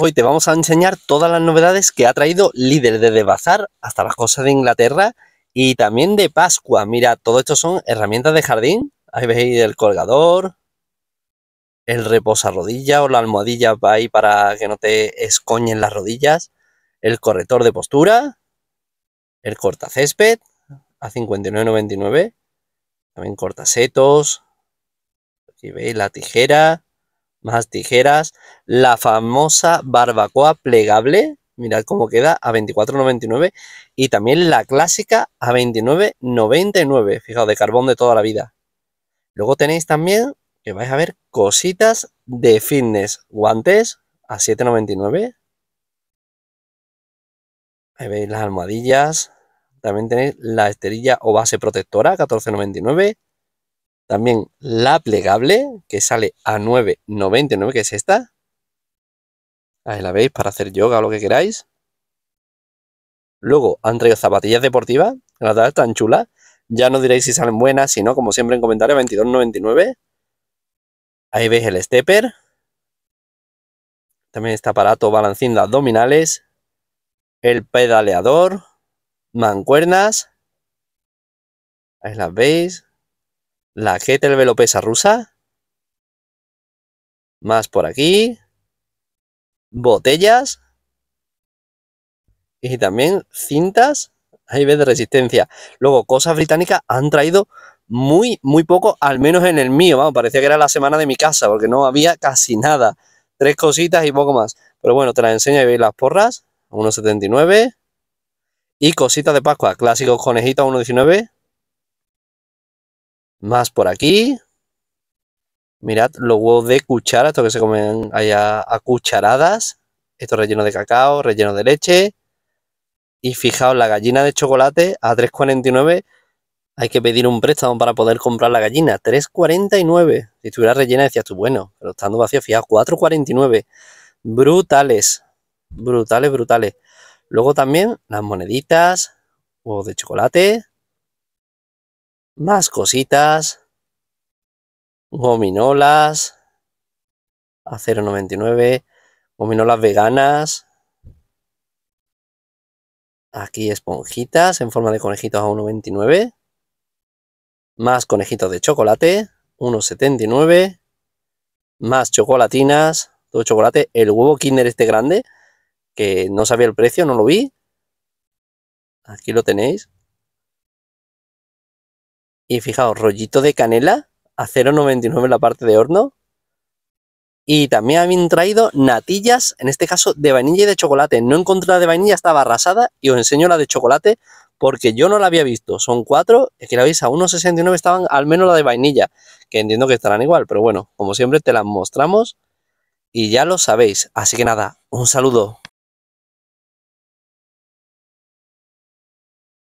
Hoy te vamos a enseñar todas las novedades que ha traído líder desde Bazar hasta las cosas de Inglaterra y también de Pascua. Mira, todo esto son herramientas de jardín. Ahí veis el colgador, el reposarrodilla o la almohadilla ahí para que no te escoñen las rodillas, el corrector de postura, el cortacésped a 59.99, también cortasetos, aquí veis la tijera, más tijeras, la famosa barbacoa plegable, mirad cómo queda a 24,99 y también la clásica a 29,99, fijaos, de carbón de toda la vida. Luego tenéis también, que vais a ver, cositas de fitness, guantes a 7,99. Ahí veis las almohadillas. También tenéis la esterilla o base protectora, a 14,99. También la plegable, que sale a 9,99, que es esta. Ahí la veis, para hacer yoga o lo que queráis. Luego han traído zapatillas deportivas, La verdad tan chulas. Ya no diréis si salen buenas, sino como siempre en comentarios, 22,99. Ahí veis el stepper. También está aparato balancín de abdominales. El pedaleador. Mancuernas. Ahí las veis. La kettlebell pesa rusa. Más por aquí. Botellas. Y también cintas. Ahí ves de resistencia. Luego, cosas británicas han traído muy, muy poco, al menos en el mío. Vamos, parecía que era la semana de mi casa, porque no había casi nada. Tres cositas y poco más. Pero bueno, te las enseño y veis las porras. 1,79. Y cositas de Pascua. Clásicos conejitos 1,19. Más por aquí. Mirad los huevos de cuchara, estos que se comen allá a cucharadas. Esto relleno de cacao, relleno de leche. Y fijaos, la gallina de chocolate a 3,49. Hay que pedir un préstamo para poder comprar la gallina. 3,49. Si estuviera rellena decías tú, bueno, pero estando vacío, fijaos, 4,49. Brutales. Brutales, brutales. Luego también las moneditas, huevos de chocolate, más cositas, gominolas a 0,99, gominolas veganas, aquí esponjitas en forma de conejitos a 1,29, más conejitos de chocolate, 1,79, más chocolatinas, todo chocolate, el huevo kinder este grande, que no sabía el precio, no lo vi, aquí lo tenéis, y fijaos, rollito de canela a 0,99 la parte de horno. Y también han traído natillas, en este caso de vainilla y de chocolate. No encontré la de vainilla, estaba arrasada y os enseño la de chocolate porque yo no la había visto. Son cuatro, es que la veis, a 1,69 estaban al menos la de vainilla, que entiendo que estarán igual, pero bueno, como siempre te las mostramos y ya lo sabéis. Así que nada, un saludo.